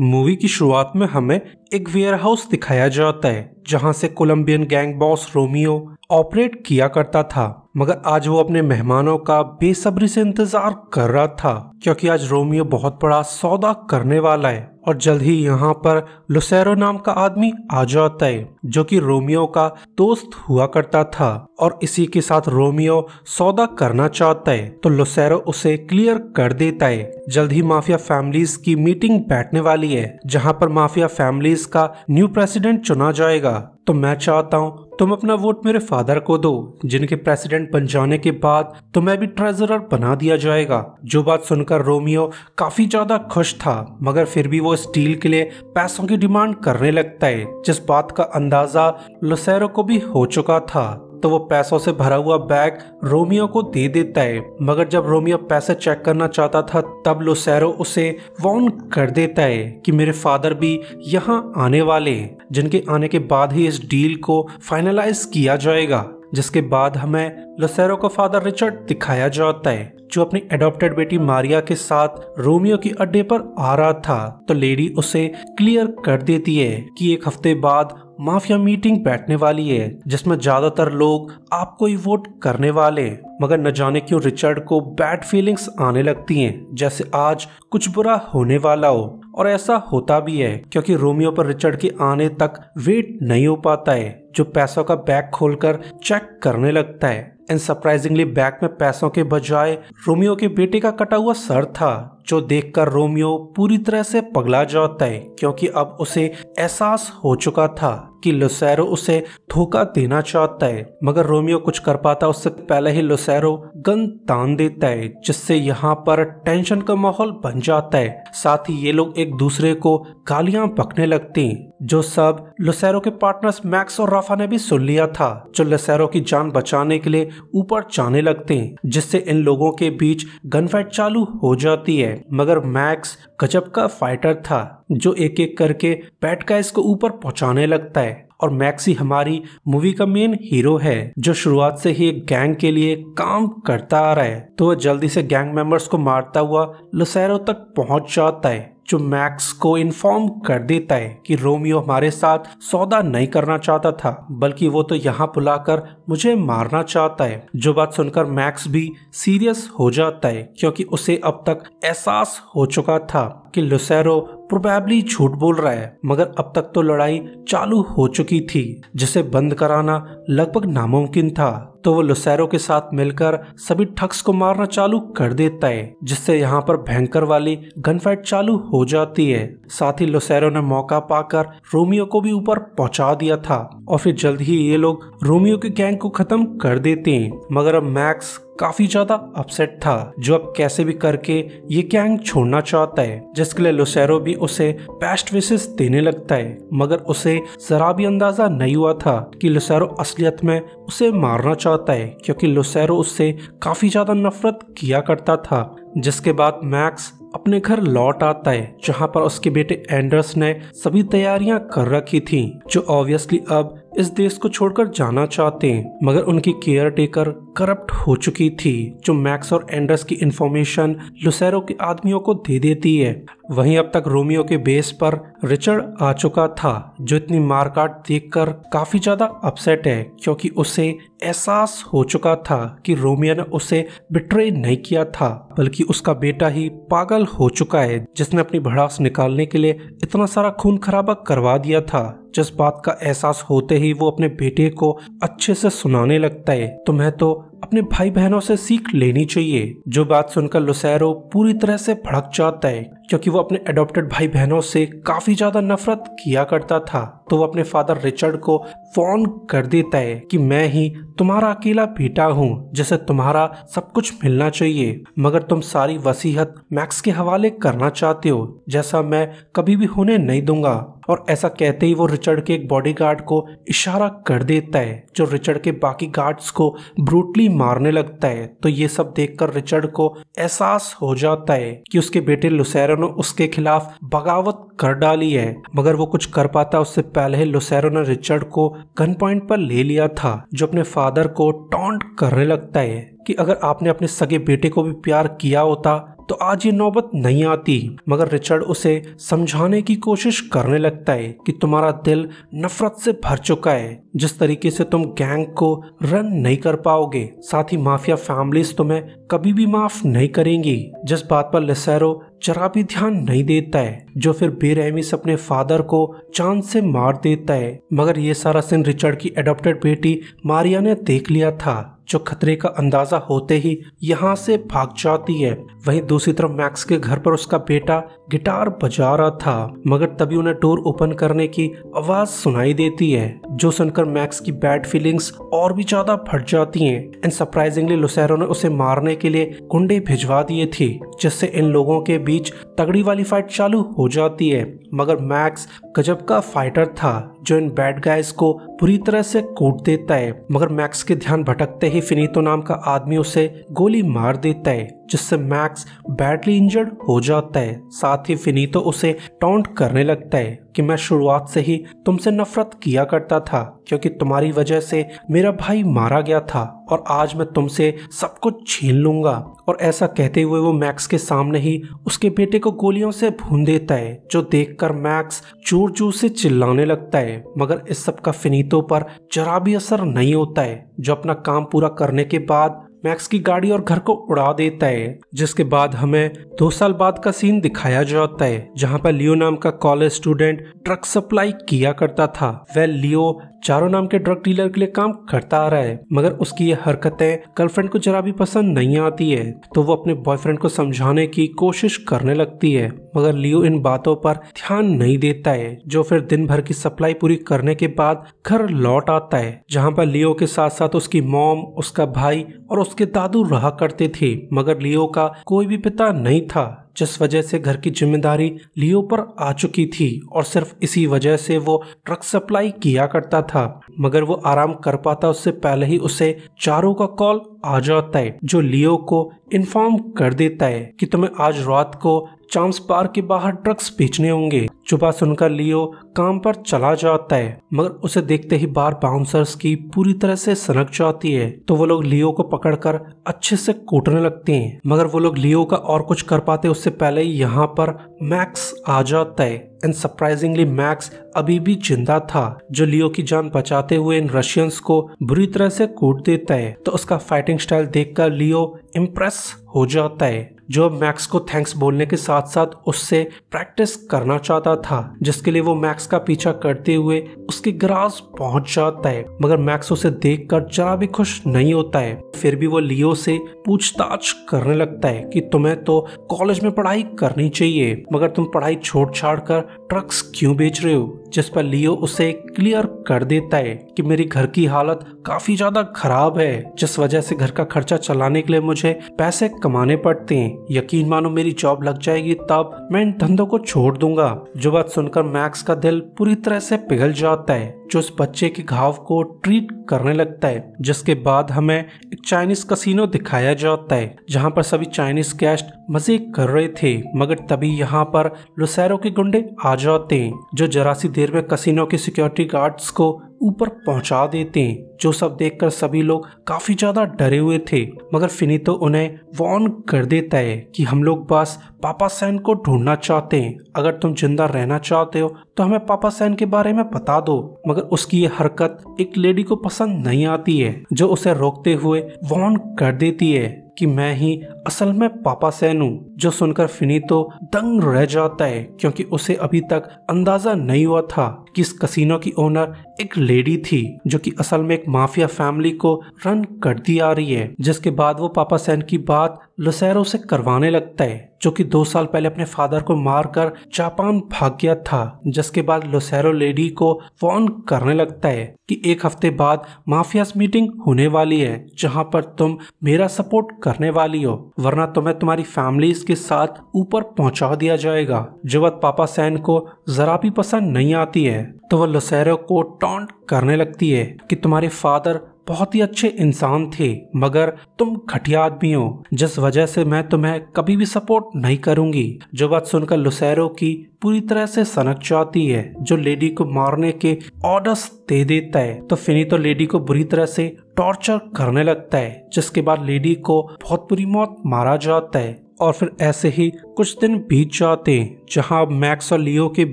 movie की शुरुआत में हमें एक वेयरहाउस दिखाया जाता है जहां से Colombian gang boss Romeo operate किया करता था मगर आज वो अपने मेहमानों का बेसब्री से इंतजार कर रहा था क्योंकि आज रोमियो बहुत बड़ा सौदा करने वाला है और जल्द ही यहाँ पर लुसेरो नाम का आदमी आ जाता है जो कि रोमियो का दोस्त हुआ करता था और इसी के साथ रोमियो सौदा करना चाहता है तो लुसेरो उसे क्लियर कर देता है जल्द ही माफिया फैमिलीज की मीटिंग बैठने वाली है जहाँ पर माफिया फैमिलीज देश का न्यू प्रेसिडेंट चुना जाएगा तो मैं चाहता हूँ तुम अपना वोट मेरे फादर को दो जिनके प्रेसिडेंट बन जाने के बाद तुम्हें भी ट्रेजरर बना दिया जाएगा जो बात सुनकर रोमियो काफी ज्यादा खुश था मगर फिर भी वो स्टील के लिए पैसों की डिमांड करने लगता है जिस बात का अंदाजा लुसेरो को भी हो चुका था तो वो पैसों से भरा हुआ बैग रोमियो को दे देता है मगर जब रोमियो पैसे चेक करना चाहता था तब लुसैरो उसे वॉर्न कर देता है कि मेरे फादर भी यहाँ आने वाले हैं जिनके आने के बाद ही इस डील को फाइनलाइज किया जाएगा जिसके बाद हमें लुसैरो का फादर रिचर्ड दिखाया जाता है जो अपनी एडॉप्टेड बेटी मारिया के साथ रोमियो की अड्डे पर आ रहा था तो लेडी उसे क्लियर कर देती है कि एक हफ्ते बाद माफिया मीटिंग बैठने वाली है जिसमें ज्यादातर लोग आपको ही वोट करने वाले हैं मगर न जाने क्यों रिचर्ड को बैड फीलिंग्स आने लगती हैं जैसे आज कुछ बुरा होने वाला हो और ऐसा होता भी है क्योंकि रोमियो पर रिचर्ड के आने तक वेट नहीं हो पाता है जो पैसों का बैग खोलकर चेक करने लगता है एंड सरप्राइजिंगली बैग में पैसों के बजाय रोमियो के बेटे का कटा हुआ सर था जो देखकर रोमियो पूरी तरह से पगला जाता है क्योंकि अब उसे एहसास हो चुका था कि लुसैरो उसे धोखा देना चाहता है मगर रोमियो कुछ कर पाता उससे पहले ही लुसैरो गन तान देता है जिससे यहाँ पर टेंशन का माहौल बन जाता है साथ ही ये लोग एक दूसरे को गालियां पकने लगती जो सब लुसैरो के पार्टनर्स मैक्स और राफा ने भी सुन लिया था जो लुसैरो की जान बचाने के लिए ऊपर जाने लगते हैं जिससे इन लोगों के बीच गनफाइट चालू हो जाती है मगर मैक्स गजब का फाइटर था जो एक एक करके पैट का इसको ऊपर पहुंचाने लगता है और मैक्सी हमारी मूवी का मेन हीरो है जो शुरुआत से ही एक गैंग के लिए काम करता आ रहा है तो वह जल्दी से गैंग मेंबर्स को मारता हुआ लुसैरो तक पहुंच जाता है जो मैक्स को इन्फॉर्म कर देता है कि रोमियो हमारे साथ सौदा नहीं करना चाहता था बल्कि वो तो यहाँ बुलाकर मुझे मारना चाहता है जो बात सुनकर मैक्स भी सीरियस हो जाता है क्योंकि उसे अब तक एहसास हो चुका था कि लुसेरो प्रोबेबली झूठ बोल रहा है मगर अब तक तो लड़ाई चालू हो चुकी थी जिसे बंद कराना लगभग नामुमकिन था तो वो लुसैरो के साथ मिलकर सभी ठग्स को मारना चालू कर देता है जिससे यहाँ पर भयंकर वाली गनफाइट चालू हो जाती है साथ ही लुसैरो ने मौका पाकर रोमियो को भी ऊपर पहुंचा दिया था और फिर जल्द ही ये लोग रोमियो के गैंग को खत्म कर देते हैं मगर अब मैक्स काफी ज्यादा अपसेट था जो अब कैसे भी करके ये गैंग छोड़ना चाहता है जिसके लिए लुसेरो भी उसे बेस्ट विशेष देने लगता है मगर उसे जरा भी अंदाजा नहीं हुआ था कि लुसेरो असलियत में उसे मारना चाहता चाहता है क्योंकि लुसेरो उससे काफ़ी ज़्यादा नफरत किया करता था जिसके बाद मैक्स अपने घर लौट आता है जहां पर उसके बेटे एंडर्स ने सभी तैयारियां कर रखी थीं, जो ऑब्वियसली अब इस देश को छोड़कर जाना चाहते मगर उनकी केयर टेकर करप्ट हो चुकी थी जो मैक्स और एंडर्स की इंफॉर्मेशन लुसेरो के आदमियों को दे देती है वहीं अब तक रोमियो के बेस पर रिचर्ड आ चुका था जो इतनी मारकाट देखकर काफी ज्यादा अपसेट है क्योंकि उसे एहसास हो चुका था कि रोमियो ने उसे बिट्रे नहीं किया था बल्कि उसका बेटा ही पागल हो चुका है जिसने अपनी भड़ास निकालने के लिए इतना सारा खून खराबा करवा दिया था जज्बात बात का एहसास होते ही वो अपने बेटे को अच्छे से सुनाने लगता है तुम्हें तो अपने भाई बहनों से सीख लेनी चाहिए जो बात सुनकर लुसैरो पूरी तरह से भड़क जाता है क्योंकि वो अपने एडॉप्टेड भाई बहनों से काफी ज्यादा नफरत किया करता था तो वो अपने फादर रिचर्ड को फोन कर देता है कि मैं ही तुम्हारा अकेला बेटा हूँ जिसे तुम्हारा सब कुछ मिलना चाहिए मगर तुम सारी वसीहत मैक्स के हवाले करना चाहते हो जैसा मैं कभी भी होने नहीं दूंगा और ऐसा कहते ही वो रिचर्ड के एक बॉडीगार्ड को इशारा कर देता है जो रिचर्ड के बाकी गार्ड्स को ब्रूटली भी मारने लगता है तो ये सब देखकर रिचर्ड को एहसास हो जाता है कि उसके बेटे लुसैरो ने उसके खिलाफ बगावत कर डाली है मगर वो कुछ कर पाता उससे पहले लुसैरो ने रिचर्ड को गन पॉइंट पर ले लिया था जो अपने फादर को टॉन्ट करने लगता है कि अगर आपने अपने सगे बेटे को भी प्यार किया होता तो आज ये नौबत नहीं आती मगर रिचर्ड उसे समझाने की कोशिश करने लगता है कि तुम्हारा दिल नफरत से भर चुका है जिस तरीके से तुम गैंग को रन नहीं कर पाओगे साथ ही माफिया फैमिलीज तुम्हें कभी भी माफ नहीं करेंगी जिस बात पर लेसेरो जरा भी ध्यान नहीं देता है जो फिर बेरहमी से अपने फादर को चांद से मार देता है मगर ये सारा सीन रिचर्ड की एडोप्टेड बेटी मारिया ने देख लिया था जो खतरे का अंदाजा होते ही यहाँ से भाग जाती है वहीं दूसरी तरफ मैक्स के घर पर उसका बेटा गिटार बजा रहा था मगर तभी उन्हें डोर ओपन करने की आवाज सुनाई देती है जो सुनकर मैक्स की बैड फीलिंग्स और भी ज्यादा फट जाती हैं एंड सरप्राइजिंगली लुसेरो ने उसे मारने के लिए गुंडे भिजवा दिए थे जिससे इन लोगों के बीच तगड़ी वाली फाइट चालू हो जाती है मगर मैक्स गजब का फाइटर था जो इन बैड गाइस को पूरी तरह से कूट देता है मगर मैक्स के ध्यान भटकते ही फिनीतो नाम का आदमी उसे गोली मार देता है जिससे मैक्स बैडली इंजर्ड हो जाता है साथ ही फिनीतो उसे टॉन्ट करने लगता है कि मैं शुरुआत से ही तुमसे नफरत किया करता था क्योंकि तुम्हारी वजह से मेरा भाई मारा गया था और आज मैं तुमसे सब कुछ छीन लूंगा और ऐसा कहते हुए वो मैक्स के सामने ही उसके बेटे को गोलियों से भून देता है जो देखकर मैक्स जोर जोर से चिल्लाने लगता है है मगर इस सब का फिनीतों पर जरा भी असर नहीं होता है जो अपना काम पूरा करने के बाद मैक्स की गाड़ी और घर को उड़ा देता है जिसके बाद हमें दो साल बाद का सीन दिखाया जाता है जहाँ पर लियो नाम का कॉलेज स्टूडेंट ट्रक सप्लाई किया करता था वह लियो चारों नाम के ड्रग डीलर के लिए काम करता आ रहा है मगर उसकी ये हरकतें गर्लफ्रेंड को जरा भी पसंद नहीं आती है तो वो अपने बॉयफ्रेंड को समझाने की कोशिश करने लगती है मगर लियो इन बातों पर ध्यान नहीं देता है जो फिर दिन भर की सप्लाई पूरी करने के बाद घर लौट आता है जहाँ पर लियो के साथ साथ उसकी मोम उसका भाई और उसके दादू रहा करते थे मगर लियो का कोई भी पिता नहीं था जिस वजह से घर की जिम्मेदारी लियो पर आ चुकी थी और सिर्फ इसी वजह से वो ट्रक सप्लाई किया करता था मगर वो आराम कर पाता उससे पहले ही उसे चारों का कॉल आ जाता है जो लियो को इन्फॉर्म कर देता है कि तुम्हें आज रात को चाम्स पार्क के बाहर ड्रग्स बेचने होंगे चुपा सुनकर लियो काम पर चला जाता है मगर उसे देखते ही बार बाउंसर्स की पूरी तरह से सनक जाती है तो वो लोग लियो को पकड़कर अच्छे से कूटने लगते हैं मगर वो लोग लियो का और कुछ कर पाते उससे पहले ही यहाँ पर मैक्स आ जाता है एंड सरप्राइजिंगली मैक्स अभी भी जिंदा था जो लियो की जान बचाते हुए इन रशियंस को बुरी तरह से कूट देता है तो उसका फाइटिंग स्टाइल देखकर लियो इम्प्रेस हो जाता है जो अब मैक्स को थैंक्स बोलने के साथ साथ उससे प्रैक्टिस करना चाहता था जिसके लिए वो मैक्स का पीछा करते हुए उसके ग्रास पहुंच जाता है मगर मैक्स उसे देखकर जरा भी खुश नहीं होता है फिर भी वो लियो से पूछताछ करने लगता है कि तुम्हें तो कॉलेज में पढ़ाई करनी चाहिए मगर तुम पढ़ाई छोड़ छाड़ कर ट्रक्स क्यों बेच रहे हो जिस पर लियो उसे क्लियर कर देता है कि मेरी घर की हालत काफी ज्यादा खराब है जिस वजह से घर का खर्चा चलाने के लिए मुझे पैसे कमाने पड़ते हैं यकीन मानो मेरी जॉब लग जाएगी तब मैं इन धंधों को छोड़ दूंगा जो बात सुनकर मैक्स का दिल पूरी तरह से पिघल जाता है जो उस बच्चे के घाव को ट्रीट करने लगता है जिसके बाद हमें एक चाइनीज कसिनो दिखाया जाता है जहाँ पर सभी चाइनीज कैस्ट मजे कर रहे थे मगर तभी यहाँ पर लुसैरो के गुंडे आ जाते हैं जो जरासी देर में कसिनो के सिक्योरिटी गार्ड्स को ऊपर पहुंचा देते हैं जो सब देखकर सभी लोग काफी ज्यादा डरे हुए थे मगर फिनी तो उन्हें वॉर्न कर देता है कि हम लोग बस पापा सैन को ढूंढना चाहते हैं अगर तुम जिंदा रहना चाहते हो तो हमें पापा सैन के बारे में बता दो मगर उसकी ये हरकत एक लेडी को पसंद नहीं आती है जो उसे रोकते हुए वॉर्न कर देती है कि मैं ही असल में पापा सैन हूँ जो सुनकर फिनी तो दंग रह जाता है क्योंकि उसे अभी तक अंदाजा नहीं हुआ था कि इस कसिनो की ओनर एक लेडी थी जो कि असल में एक माफिया फैमिली को रन कर दी आ रही है जिसके बाद वो पापा सैन की बात लुसैरो से करवाने लगता है जो कि दो साल पहले अपने फादर को मारकर जापान भाग गया था जिसके बाद लुसैरो लेडी को फोन करने लगता है कि एक हफ्ते बाद माफिया मीटिंग होने वाली है जहां पर तुम मेरा सपोर्ट करने वाली हो वरना तुम्हें तुम्हारी फैमिली के साथ ऊपर पहुंचा दिया जाएगा जो बात पापा सैन को जरा भी पसंद नहीं आती है तो वह लुसैरो को टॉन्ट करने लगती है कि तुम्हारे फादर बहुत ही अच्छे इंसान थे मगर तुम घटिया आदमी हो जिस वजह से मैं तुम्हें कभी भी सपोर्ट नहीं करूंगी जो बात सुनकर लुसैरो की पूरी तरह से सनक जाती है जो लेडी को मारने के ऑर्डर्स दे देता है तो फिनी तो लेडी को बुरी तरह से टॉर्चर करने लगता है जिसके बाद लेडी को बहुत बुरी मौत मारा जाता है और फिर ऐसे ही कुछ दिन बीत जाते जहां मैक्स और लियो के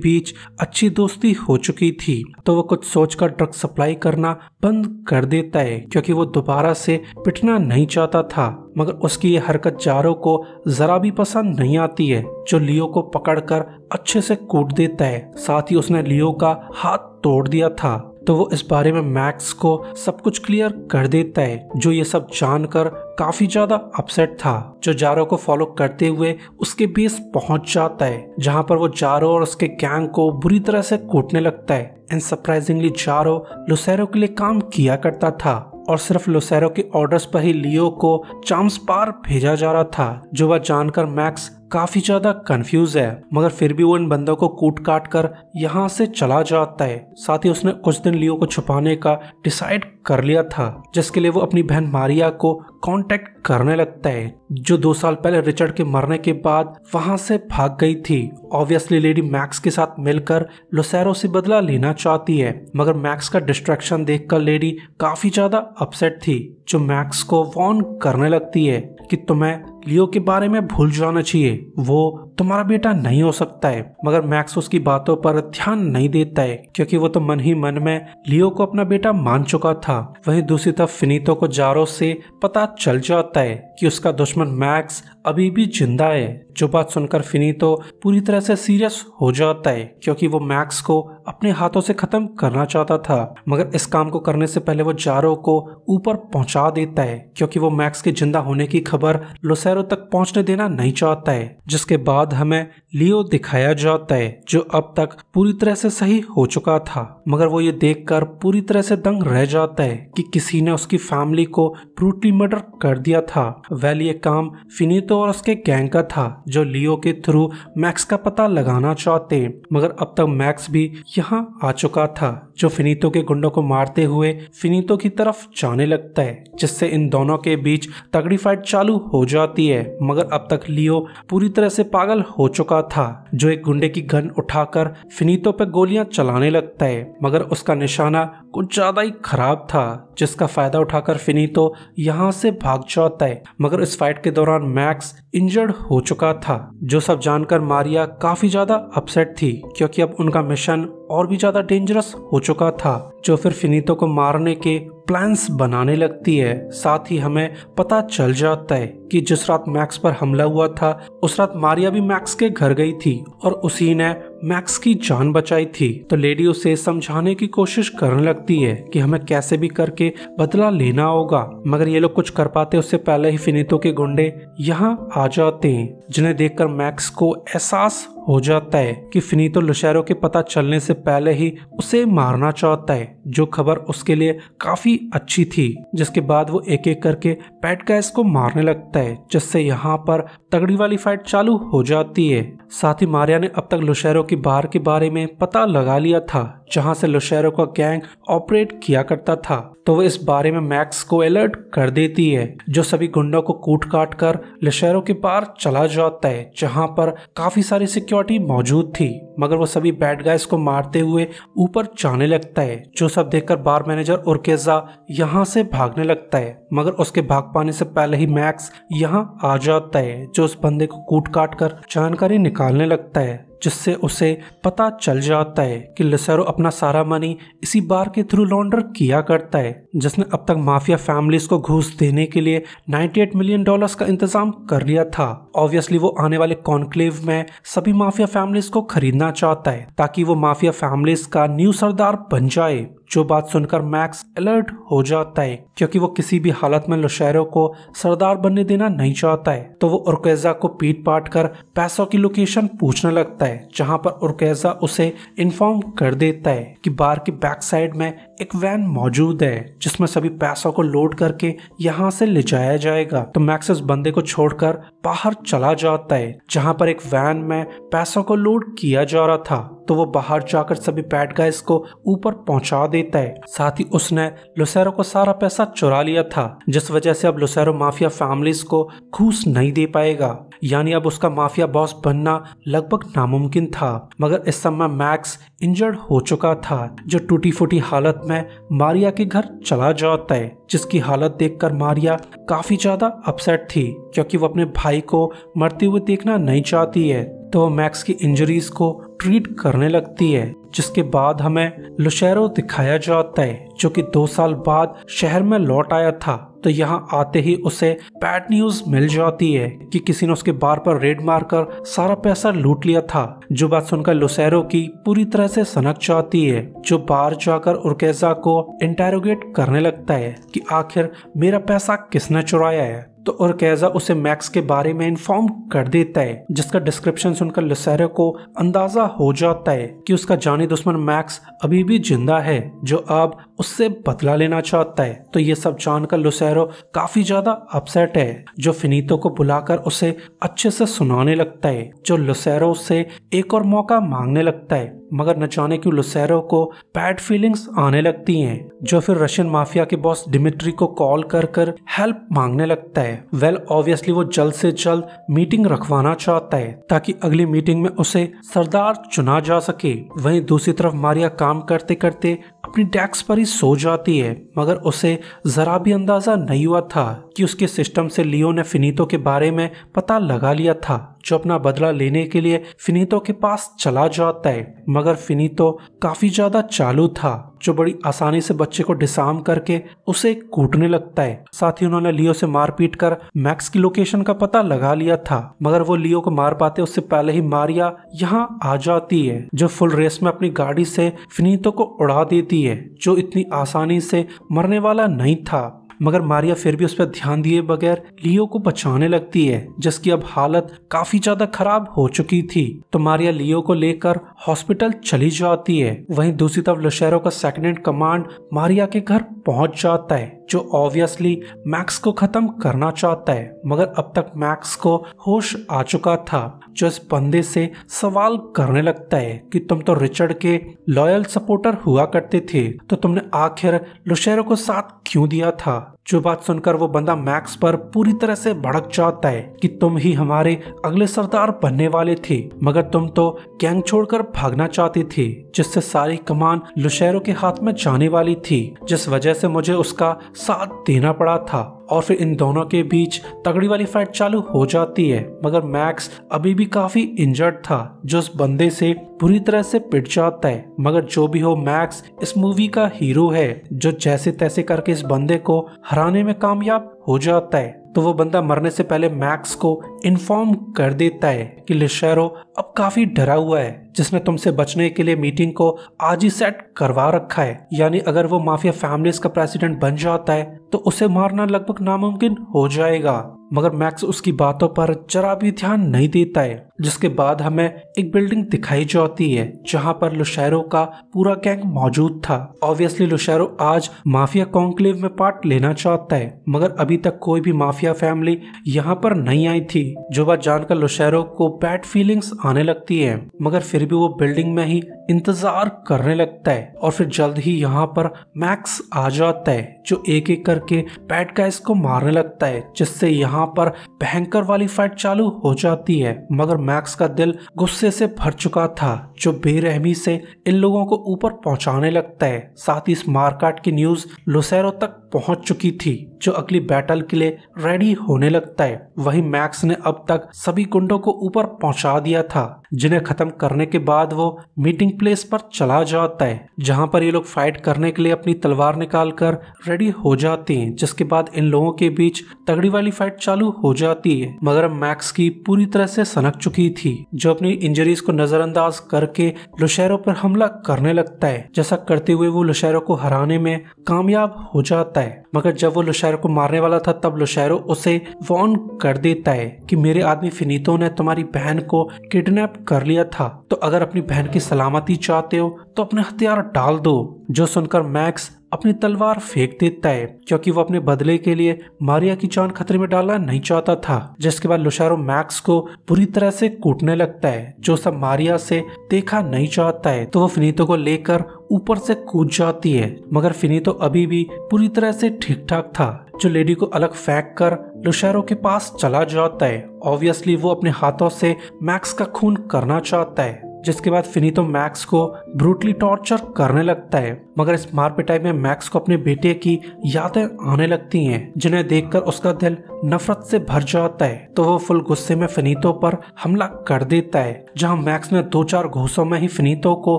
बीच अच्छी दोस्ती हो चुकी थी तो वो कुछ सोचकर ड्रग सप्लाई करना बंद कर देता है क्योंकि वो दोबारा से पिटना नहीं चाहता था मगर उसकी ये हरकत जारो को जरा भी पसंद नहीं आती है जो लियो को पकड़कर अच्छे से कूट देता है साथ ही उसने लियो का हाथ तोड़ दिया था तो वो इस बारे में मैक्स को सब कुछ क्लियर कर देता है जो ये सब जानकर काफी ज्यादा अपसेट था जो जारो को फॉलो करते हुए उसके बेस पहुंच जाता है जहां पर वो जारो और उसके गैंग को बुरी तरह से कूटने लगता है एंड सरप्राइजिंगली जारो लुसेरो के लिए काम किया करता था और सिर्फ लुसेरो के ऑर्डर्स पर ही लियो को चांस पार भेजा जा रहा था जो वह जानकर मैक्स काफी ज्यादा कंफ्यूज है मगर फिर भी वो इन बंदों को कूट काट कर यहाँ से चला जाता है साथ ही उसने कुछ दिन लियो को छुपाने का डिसाइड कर लिया था जिसके लिए वो अपनी बहन मारिया को कांटेक्ट करने लगता है जो दो साल पहले रिचर्ड के मरने के बाद वहां से भाग गई थी ऑब्वियसली लेडी मैक्स के साथ मिलकर लुसेरो से बदला लेना चाहती है मगर मैक्स का डिस्ट्रैक्शन देखकर लेडी काफी ज्यादा अपसेट थी जो मैक्स को वॉर्न करने लगती है कि तुम्हें लियो के बारे में भूल जाना चाहिए वो तुम्हारा बेटा नहीं हो सकता है मगर मैक्स उसकी बातों पर ध्यान नहीं देता है क्योंकि वो तो मन ही मन में लियो को अपना बेटा मान चुका था वहीं दूसरी तरफ फिनीतो को जारो से पता चल जाता है कि उसका दुश्मन मैक्स अभी भी जिंदा है जो बात सुनकर फिनीतो पूरी तरह से सीरियस हो जाता है क्योंकि वो मैक्स को अपने हाथों से खत्म करना चाहता था मगर इस काम को करने से पहले वो जारो को ऊपर पहुंचा देता है क्योंकि वो मैक्स के जिंदा होने की खबर लुसेर पैरों तक पहुंचने देना नहीं चाहता है जिसके बाद हमें लियो दिखाया जाता है जो अब तक पूरी तरह से सही हो चुका था मगर वो ये देखकर पूरी तरह से दंग रह जाता है कि किसी ने उसकी फैमिली को ब्रूटली मर्डर कर दिया था वेल ये काम फिनितो और उसके गैंग का था जो लियो के थ्रू मैक्स का पता लगाना चाहते मगर अब तक मैक्स भी यहाँ आ चुका था जो फिनीतो के गुंडों को मारते हुए फिनीतो की तरफ जाने लगता है जिससे इन दोनों के बीच तगड़ी फाइट चालू हो जाती है मगर अब तक लियो पूरी तरह से पागल हो चुका था जो एक गुंडे की गन उठाकर फिनीतो पे गोलियां चलाने लगता है मगर उसका निशाना कुछ ज्यादा ही खराब था जिसका फायदा उठाकर फिनीतो यहाँ से भाग जाता है मगर इस फाइट के दौरान मैक्स इंजर्ड हो चुका था जो सब जानकर मारिया काफी ज्यादा अपसेट थी क्योंकि अब उनका मिशन और भी ज्यादा डेंजरस हो चुका था जो फिर फिनीतो को मारने के प्लान्स बनाने लगती है साथ ही हमें पता चल जाता है कि जिस रात मैक्स पर हमला हुआ था उस रात मारिया भी मैक्स के घर गई थी और उसी ने मैक्स की जान बचाई थी तो लेडी उसे समझाने की कोशिश करने लगती है कि हमें कैसे भी करके बदला लेना होगा मगर ये लोग कुछ कर पाते उससे पहले ही फिनितो के गुंडे यहाँ आ जाते हैं जिन्हें देखकर मैक्स को एहसास हो जाता है कि फिनीतो लशेरो के पता चलने से पहले ही उसे मारना चाहता है जो खबर उसके लिए काफी अच्छी थी जिसके बाद वो एक एक करके पैट गैस को मारने लगता है जिससे यहाँ पर तगड़ी वाली फाइट चालू हो जाती है साथ ही मारिया ने अब तक लुशेरो की बार के बारे में पता लगा लिया था जहां से लुशेरो का गैंग ऑपरेट किया करता था तो वो इस बारे में मैक्स को अलर्ट कर देती है जो सभी गुंडों को कूट काट कर लुशेरो के पार चला जाता है जहां पर काफी सारी सिक्योरिटी मौजूद थी मगर वो सभी बैड गाइस को मारते हुए ऊपर जाने लगता है जो सब देखकर बार मैनेजर उर्केजा यहाँ से भागने लगता है मगर उसके भाग पाने से पहले ही मैक्स यहाँ आ जाता है जो उस बंदे को कूट काट कर जानकारी निकालने लगता है जिससे उसे पता चल जाता है कि लसेरो अपना सारा मनी इसी बार के थ्रू लॉन्डर किया करता है जिसने अब तक माफिया फैमिलीज को घूस देने के लिए 98 मिलियन डॉलर्स का इंतजाम कर लिया था ऑब्वियसली वो आने वाले कॉन्क्लेव में सभी माफिया फैमिलीज को खरीदना चाहता है ताकि वो माफिया फैमिलीज का न्यू सरदार बन जाए जो बात सुनकर मैक्स अलर्ट हो जाता है क्योंकि वो किसी भी हालत में लुशैरो को सरदार बनने देना नहीं चाहता है तो वो उर्केजा को पीट पाट कर पैसों की लोकेशन पूछने लगता है जहाँ पर उर्केजा उसे इन्फॉर्म कर देता है कि बार के बैक साइड में एक वैन मौजूद है जिसमें सभी पैसों को लोड करके यहाँ से ले जाया जाएगा तो मैक्स उस बंदे को छोड़कर बाहर चला जाता है जहाँ पर एक वैन में पैसों को लोड किया जा रहा था तो वो बाहर जाकर सभी बैड गाइस को ऊपर पहुंचा देता है साथ ही उसने लुसेरो को सारा पैसा चुरा लिया था जिस वजह से अब लुसेरो माफिया फैमिलीज को घूस नहीं दे पाएगा यानी अब उसका माफिया बॉस बनना लगभग नामुमकिन था मगर इस समय मैक्स इंजर्ड हो चुका था जो टूटी फूटी हालत में मारिया के घर चला जाता है जिसकी हालत देखकर मारिया काफी ज्यादा अपसेट थी क्योंकि वो अपने भाई को मरते हुए देखना नहीं चाहती है तो मैक्स की इंजरीज को ट्रीट करने लगती है जिसके बाद हमें लुशेरो दिखाया जाता है जो कि दो साल बाद शहर में लौट आया था तो यहाँ आते ही उसे बैड न्यूज मिल जाती है कि किसी ने उसके बार पर रेड मारकर सारा पैसा लूट लिया था जो बात सुनकर लुसेरो की पूरी तरह से सनक जाती है जो बार जाकर उर्केजा को इंटेरोगेट करने लगता है कि आखिर मेरा पैसा किसने चुराया है तो कैजा उसे मैक्स के बारे में इन्फॉर्म कर देता है जिसका डिस्क्रिप्शन सुनकर लुसेरा को अंदाजा हो जाता है कि उसका जानी दुश्मन मैक्स अभी भी जिंदा है जो अब उससे बदला लेना चाहता है तो ये सब जानकर लुसेरो काफी ज्यादा अपसेट है जो फिनीतो को बुलाकर उसे अच्छे से सुनाने लगता है जो लुसेरो से एक और मौका मांगने लगता है मगर न जाने क्यों लुसेरो को बैड फीलिंग्स आने लगती हैं जो फिर रशियन माफिया के बॉस डिमिट्री को कॉल कर कर हेल्प मांगने लगता है वेल well, ऑब्वियसली वो जल्द से जल्द मीटिंग रखवाना चाहता है ताकि अगली मीटिंग में उसे सरदार चुना जा सके वहीं दूसरी तरफ मारिया काम करते करते अपनी डेस्क पर ही सो जाती है मगर उसे जरा भी अंदाजा नहीं हुआ था कि उसके सिस्टम से लियो ने फिनीतो के बारे में पता लगा लिया था जो अपना बदला लेने के लिए फिनीतो के पास चला जाता है मगर फिनीतो काफी ज्यादा चालू था जो बड़ी आसानी से बच्चे को डिसाम करके उसे कूटने लगता है साथ ही उन्होंने लियो से मारपीट कर मैक्स की लोकेशन का पता लगा लिया था मगर वो लियो को मार पाते उससे पहले ही मारिया यहाँ आ जाती है जो फुल रेस में अपनी गाड़ी से फिनीतो को उड़ा देती है जो इतनी आसानी से मरने वाला नहीं था मगर मारिया फिर भी उस पर ध्यान दिए बगैर लियो को बचाने लगती है जिसकी अब हालत काफी ज्यादा खराब हो चुकी थी तो मारिया लियो को लेकर हॉस्पिटल चली जाती है वहीं दूसरी तरफ लुशेरो का सेकेंड इन कमांड मारिया के घर पहुंच जाता है जो ऑब्वियसली मैक्स को खत्म करना चाहता है मगर अब तक मैक्स को होश आ चुका था जो इस बंदे से सवाल करने लगता है कि तुम तो रिचर्ड के लॉयल सपोर्टर हुआ करते थे तो तुमने आखिर लुशेरो को साथ क्यों दिया था जो बात सुनकर वो बंदा मैक्स पर पूरी तरह से भड़क जाता है कि तुम ही हमारे अगले सरदार बनने वाले थे मगर तुम तो गैंग छोड़कर भागना चाहती थी जिससे सारी कमान लुशेरों के हाथ में जाने वाली थी जिस वजह से मुझे उसका साथ देना पड़ा था और फिर इन दोनों के बीच तगड़ी वाली फाइट चालू हो जाती है मगर मैक्स अभी भी काफी इंजर्ड था जो उस बंदे से पूरी तरह से पिट जाता है मगर जो भी हो मैक्स इस मूवी का हीरो है जो जैसे तैसे करके इस बंदे को हराने में कामयाब हो जाता है तो वो बंदा मरने से पहले मैक्स को इन्फॉर्म कर देता है कि लिशेरो अब काफी डरा हुआ है जिसने तुमसे बचने के लिए मीटिंग को आज ही सेट करवा रखा है यानी अगर वो माफिया फैमिलीज का प्रेसिडेंट बन जाता है तो उसे मारना लगभग नामुमकिन हो जाएगा मगर मैक्स उसकी बातों पर जरा भी ध्यान नहीं देता है जिसके बाद हमें एक बिल्डिंग दिखाई जाती है जहां पर लुशैरो का पूरा गैंग मौजूद था ऑब्वियसली लुशैरो आज माफिया कॉन्क्लेव में पार्ट लेना चाहता है मगर अभी तक कोई भी माफिया फैमिली यहाँ पर नहीं आई थी जो बात जानकर लुशैरो को बैड फीलिंग्स आने लगती है मगर फिर भी वो बिल्डिंग में ही इंतजार करने लगता है और फिर जल्द ही यहाँ पर मैक्स आ जाता है जो एक एक करके बैड गाइस को मारने लगता है जिससे यहाँ पर भयंकर वाली फाइट चालू हो जाती है मगर मैक्स का दिल गुस्से से भर चुका था जो बेरहमी से इन लोगों को ऊपर पहुंचाने लगता है साथ ही इस मारकाट की न्यूज लुसेरो तक पहुंच चुकी थी जो अगली बैटल के लिए रेडी होने लगता है वही मैक्स ने अब तक सभी गुंडों को ऊपर पहुंचा दिया था जिन्हें खत्म करने के बाद वो मीटिंग प्लेस पर चला जाता है जहां पर ये लोग फाइट करने के लिए अपनी तलवार निकाल कर रेडी हो जाती हैं जिसके बाद इन लोगों के बीच तगड़ी वाली फाइट चालू हो जाती है मगर मैक्स की पूरी तरह से सनक चुकी थी जो अपनी इंजरीज को नजरअंदाज करके लुशहरों पर हमला करने लगता है जैसा करते हुए वो लुशहरों को हराने में कामयाब हो जाता है मगर जब वो लुशहरों को मारने वाला था तब लुशहरों उसे वॉर्न कर देता है कि मेरे आदमी फिनीतो ने तुम्हारी बहन को किडनैप कर लिया था तो अगर अपनी बहन की सलामती चाहते हो तो अपने हथियार डाल दो जो सुनकर मैक्स अपनी तलवार फेंक देता है क्योंकि वो अपने बदले के लिए मारिया की जान खतरे में डालना नहीं चाहता था जिसके बाद लुशारो मैक्स को पूरी तरह से कूटने लगता है जो सब मारिया से देखा नहीं चाहता है तो वो फिनीतो को लेकर ऊपर से कूद जाती है मगर फिनीतो अभी भी पूरी तरह से ठीक ठाक था जो लेडी को अलग फेंक कर लुशेरो के पास चला जाता है ऑब्वियसली वो अपने हाथों से मैक्स का खून करना चाहता है जिसके बाद फिनीतो मैक्स को ब्रूटली टॉर्चर करने लगता है मगर इस मारपिटाई में मैक्स को अपने बेटे की यादें आने लगती हैं जिन्हें देखकर उसका दिल नफरत से भर जाता है तो वो फुल गुस्से में फिनीतो पर हमला कर देता है जहां मैक्स ने दो चार घूसों में ही फिनीतो को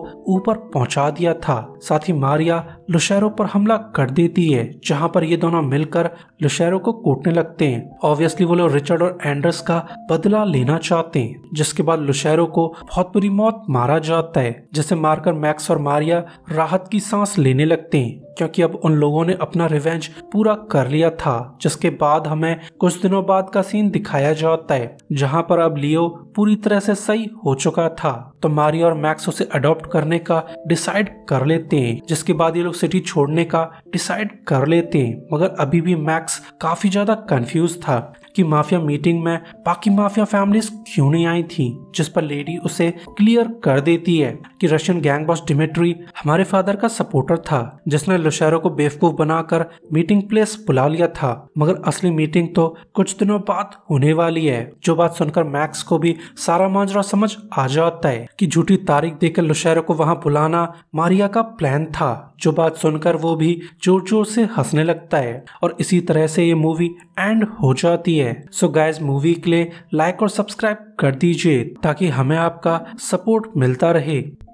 ऊपर पहुंचा दिया था साथ ही मारिया लुशहरों पर हमला कर देती है जहां पर ये दोनों मिलकर लुशहरों को कूटने लगते हैं ऑब्वियसली वो लोग रिचर्ड और एंडर्स का बदला लेना चाहते हैं जिसके बाद लुशहरों को बहुत बुरी मौत मारा जाता है जिसे मारकर मैक्स और मारिया राहत की सांस लेने लगते हैं क्योंकि अब उन लोगों ने अपना रिवेंज पूरा कर लिया था जिसके बाद हमें कुछ दिनों बाद का सीन दिखाया जाता है जहाँ पर अब लियो पूरी तरह से सही हो चुका था तो मारी और मैक्स उसे अडॉप्ट करने का डिसाइड कर लेते हैं जिसके बाद ये लोग सिटी छोड़ने का डिसाइड कर लेते हैं मगर अभी भी मैक्स काफी ज्यादा कंफ्यूज था कि माफिया मीटिंग में बाकी माफिया फैमिलीज क्यों नहीं आई थी जिस पर लेडी उसे क्लियर कर देती है कि रशियन गैंग बॉस डिमेट्री हमारे फादर का सपोर्टर था जिसने लुशेरो को बेवकूफ बनाकर मीटिंग प्लेस बुला लिया था मगर असली मीटिंग तो कुछ दिनों बाद होने वाली है जो बात सुनकर मैक्स को भी सारा माजरा समझ आ जाता है कि झूठी तारीख देकर लुशेरो को वहां बुलाना मारिया का प्लान था जो बात सुनकर वो भी जोर जोर से हंसने लगता है और इसी तरह से ये मूवी एंड हो जाती है सो गाइज मूवी के लिए लाइक और सब्सक्राइब कर दीजिए ताकि हमें आपका सपोर्ट मिलता रहे